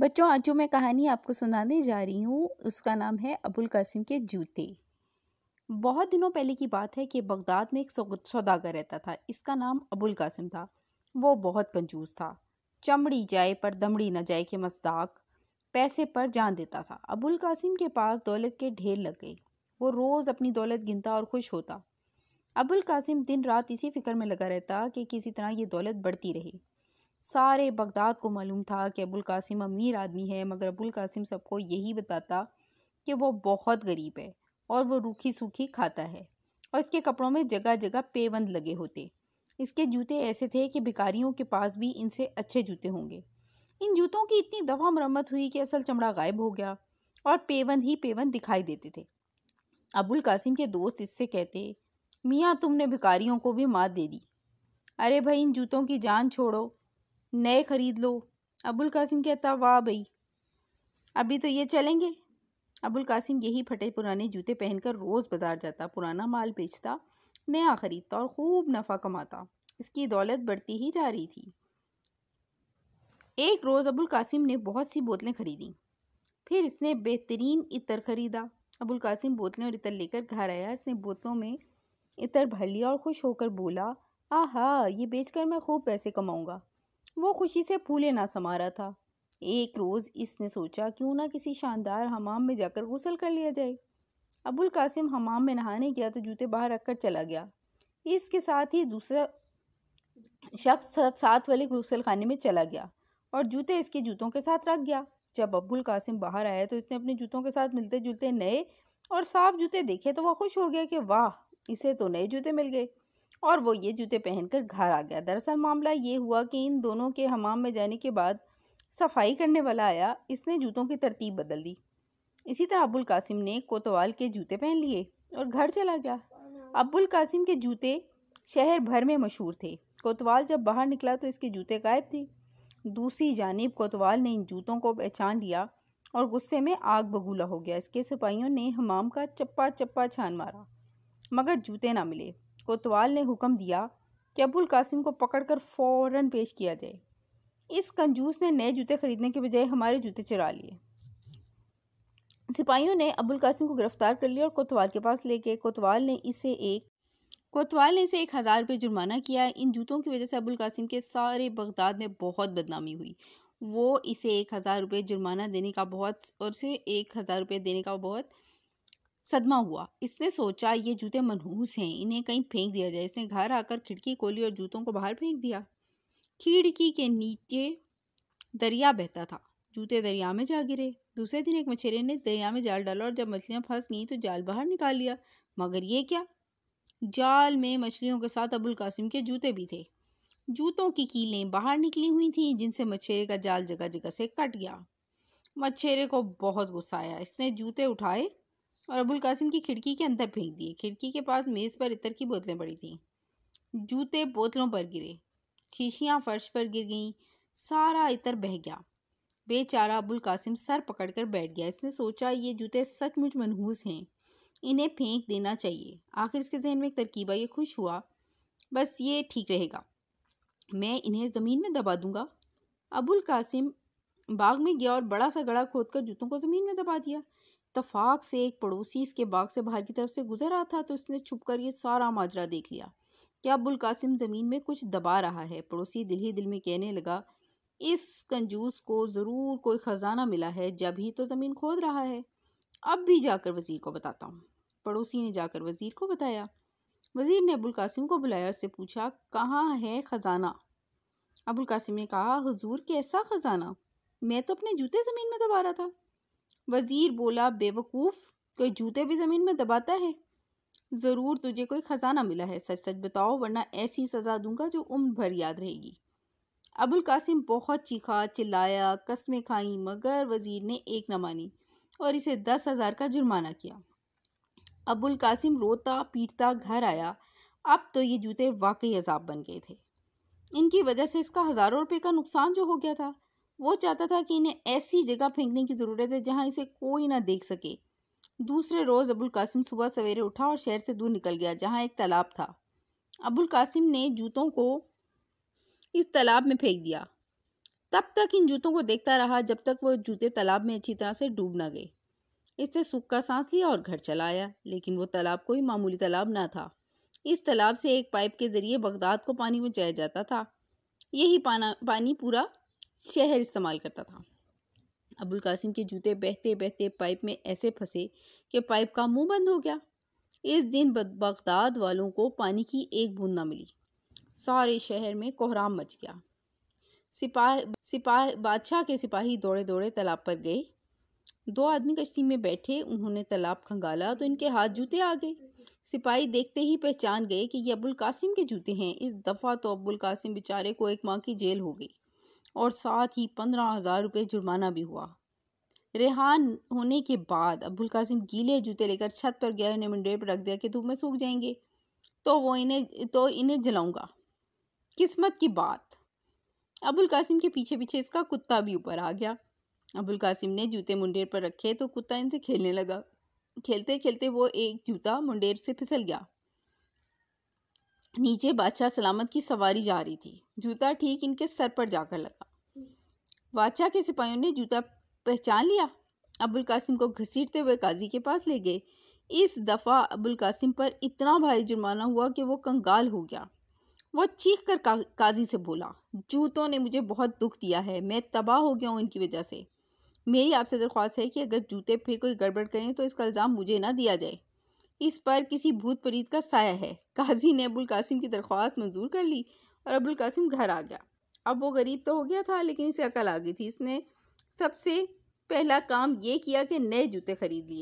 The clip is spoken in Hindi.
बच्चों आज जो मैं कहानी आपको सुनाने जा रही हूँ उसका नाम है अबुल कासिम के जूते बहुत दिनों पहले की बात है कि बगदाद में एक सौदागर रहता था इसका नाम अबुल कासिम था वो बहुत कंजूस था चमड़ी जाए पर दमड़ी न जाए के मस्ताक पैसे पर जान देता था अबुल कासिम के पास दौलत के ढेर लग गए वो रोज़ अपनी दौलत गिनता और खुश होता अबुल कासिम दिन रात इसी फिक्र में लगा रहता कि किसी तरह ये दौलत बढ़ती रही सारे बगदाद को मालूम था कि अबुल कासिम अमीर आदमी है मगर अबुल कासिम सबको यही बताता कि वो बहुत गरीब है और वो रूखी सूखी खाता है और इसके कपड़ों में जगह जगह पेवंद लगे होते इसके जूते ऐसे थे कि भिकारियों के पास भी इनसे अच्छे जूते होंगे इन जूतों की इतनी दफ़ा मरम्मत हुई कि असल चमड़ा गायब हो गया और पेवंद ही पेवंद दिखाई देते थे अबुल कासिम के दोस्त इससे कहते मियाँ तुमने भिकारियों को भी मात दे दी अरे भाई इन जूतों की जान छोड़ो नए ख़रीद लो अबुल कासिम कहता वाह भाई अभी तो ये चलेंगे अबुल कासिम यही फटे पुराने जूते पहनकर रोज़ बाज़ार जाता पुराना माल बेचता नया ख़रीदता और खूब नफ़ा कमाता इसकी दौलत बढ़ती ही जा रही थी एक रोज़ अबुल कासिम ने बहुत सी बोतलें ख़रीदी फिर इसने बेहतरीन इतर ख़रीदा अबुल कासिम बोतलें और इतर लेकर घर आया इसने बोतलों में इतर भर लिया और खुश होकर बोला आहा ये बेचकर मैं खूब पैसे कमाऊँगा वो खुशी से फूले ना समा रहा था एक रोज़ इसने सोचा क्यों ना किसी शानदार हमाम में जाकर गुसल कर लिया जाए अबुल कासिम हमाम में नहाने गया तो जूते बाहर रखकर चला गया इसके साथ ही दूसरा शख्स साथ वाले गुसल खाने में चला गया और जूते इसके जूतों के साथ रख गया जब अबुल कासिम बाहर आया तो इसने अपने जूतों के साथ मिलते जुलते नए और साफ जूते देखे तो वह खुश हो गया कि वाह इसे तो नए जूते मिल गए और वो ये जूते पहनकर घर आ गया दरअसल मामला ये हुआ कि इन दोनों के हमाम में जाने के बाद सफाई करने वाला आया इसने जूतों की तरतीब बदल दी इसी तरह अबुल कासिम ने कोतवाल के जूते पहन लिए और घर चला गया अबुल कासिम के जूते शहर भर में मशहूर थे कोतवाल जब बाहर निकला तो इसके जूते गायब थे दूसरी जानब कोतवाल ने इन जूतों को पहचान लिया और गुस्से में आग बगूला हो गया इसके सिपाहियों ने हमाम का चप्पा चप्पा छान मारा मगर जूते ना मिले कोतवाल ने हुक्म दिया कि अबुल कासिम को पकड़कर फ़ौर पेश किया जाए इस कंजूस ने नए जूते खरीदने के बजाय हमारे जूते चुरा लिए सिपाहियों ने अबुल कासिम को गिरफ्तार कर लिया और कोतवाल के पास ले गए कोतवाल ने इसे एक कोतवाल ने इसे एक हज़ार रुपये जुर्माना किया इन जूतों की वजह से अबुल कासिम के सारे बगदाद में बहुत बदनामी हुई वो इसे एक हज़ार रुपये जुर्माना देने का बहुत और से एक हज़ार रुपये देने का बहुत सदमा हुआ इसने सोचा ये जूते मनहूस हैं इन्हें कहीं फेंक दिया जाए इसने घर आकर खिड़की खोली और जूतों को बाहर फेंक दिया खिड़की के नीचे दरिया बहता था जूते दरिया में जा गिरे दूसरे दिन एक मछेरे ने दरिया में जाल डाला और जब मछलियाँ फंस गईं तो जाल बाहर निकाल लिया मगर ये क्या जाल में मछलियों के साथ अबुल कासिम के जूते भी थे जूतों की कीलें बाहर निकली हुई थीं जिनसे मछेरे का जाल जगह जगह से कट गया मछेरे को बहुत गुस्सा आया इसने जूते उठाए और अबुल कासिम की खिड़की के अंदर फेंक दिए खिड़की के पास मेज़ पर इतर की बोतलें पड़ी थीं जूते बोतलों पर गिरे खीशियाँ फर्श पर गिर गईं सारा इतर बह गया बेचारा अबुल कासिम सर पकड़कर बैठ गया इसने सोचा ये जूते सचमुच मनहूस हैं इन्हें फेंक देना चाहिए आखिर इसके जहन में एक तरकीब आई खुश हुआ बस ये ठीक रहेगा मैं इन्हें ज़मीन में दबा दूंगा अबुल कासिम बाग में गया और बड़ा सा गड़ा कर जूतों को ज़मीन में दबा दिया तफाक से एक पड़ोसी इसके बाग से बाहर की तरफ से गुजर रहा था तो उसने छुप कर ये सारा माजरा देख लिया क्या अबुल कासिम ज़मीन में कुछ दबा रहा है पड़ोसी दिल ही दिल में कहने लगा इस कंजूस को ज़रूर कोई ख़जाना मिला है जब ही तो ज़मीन खोद रहा है अब भी जाकर वज़ीर को बताता हूँ पड़ोसी ने जाकर वज़ीर को बताया वज़ीर ने अबुल कासिम को बुलाया उससे से पूछा कहाँ है ख़जाना अबुल कासिम ने कहा हुजूर कैसा ख़जाना मैं तो अपने जूते ज़मीन में दबा रहा था वज़ीर बोला बेवकूफ़ कोई जूते भी ज़मीन में दबाता है ज़रूर तुझे कोई ख़जाना मिला है सच सच बताओ वरना ऐसी सज़ा दूंगा जो उम्र भर याद रहेगी अबुल कासिम बहुत चीखा चिल्लाया कस्में खाई मगर वज़ीर ने एक न मानी और इसे दस हज़ार का जुर्माना किया अबुल कासिम रोता पीटता घर आया अब तो ये जूते वाकई अजाब बन गए थे इनकी वजह से इसका हज़ारों रुपये का नुकसान जो हो गया था वो चाहता था कि इन्हें ऐसी जगह फेंकने की ज़रूरत है जहाँ इसे कोई ना देख सके दूसरे रोज़ अबुल कासिम सुबह सवेरे उठा और शहर से दूर निकल गया जहाँ एक तालाब था अबुल कासिम ने जूतों को इस तालाब में फेंक दिया तब तक इन जूतों को देखता रहा जब तक वो जूते तालाब में अच्छी तरह से डूब ना गए इससे सुख का सांस लिया और घर चला आया लेकिन वो तालाब कोई मामूली तालाब ना था इस तालाब से एक पाइप के ज़रिए बगदाद को पानी पहुँचाया जाता था यही पाना पानी पूरा शहर इस्तेमाल करता था अबुल कासिम के जूते बहते बहते पाइप में ऐसे फंसे कि पाइप का मुंह बंद हो गया इस दिन बगदाद वालों को पानी की एक बूंद ना मिली सारे शहर में कोहराम मच गया सिपाह सिपाह बादशाह के सिपाही दौड़े दौड़े तालाब पर गए दो आदमी कश्ती में बैठे उन्होंने तालाब खंगाला तो इनके हाथ जूते आ गए सिपाही देखते ही पहचान गए कि ये अबुल कासिम के जूते हैं इस दफ़ा तो अबुल कासिम बेचारे को एक माह की जेल हो गई और साथ ही पंद्रह हज़ार रुपये जुर्माना भी हुआ रेहान होने के बाद अबुल कासिम गीले जूते लेकर छत पर गया इन्हें मंडे पर रख दिया कि धूप में सूख जाएंगे तो वो इन्हें तो इन्हें जलाऊंगा किस्मत की बात अबुल कासिम के पीछे पीछे इसका कुत्ता भी ऊपर आ गया अबुल कासिम ने जूते मुंडेर पर रखे तो कुत्ता इनसे खेलने लगा खेलते खेलते वो एक जूता मुंडेर से फिसल गया नीचे बादशाह सलामत की सवारी जा रही थी जूता ठीक इनके सर पर जाकर लगा बादशाह के सिपाहियों ने जूता पहचान लिया अबुल कासिम को घसीटते हुए काजी के पास ले गए इस दफ़ा अबुल कासिम पर इतना भारी जुर्माना हुआ कि वो कंगाल हो गया वो चीख कर का, काजी से बोला जूतों ने मुझे बहुत दुख दिया है मैं तबाह हो गया हूँ इनकी वजह से मेरी आपसे दरख्वास्त है कि अगर जूते फिर कोई गड़बड़ करें तो इसका इल्ज़ाम मुझे ना दिया जाए इस पर किसी भूत प्रीत का साया है काजी ने अबुल कासिम की दरख्वास्त मंजूर कर ली और अबुल कासिम घर आ गया अब वो गरीब तो हो गया था लेकिन इसे अकल आ गई थी इसने सबसे पहला काम ये किया कि नए जूते ख़रीद लिए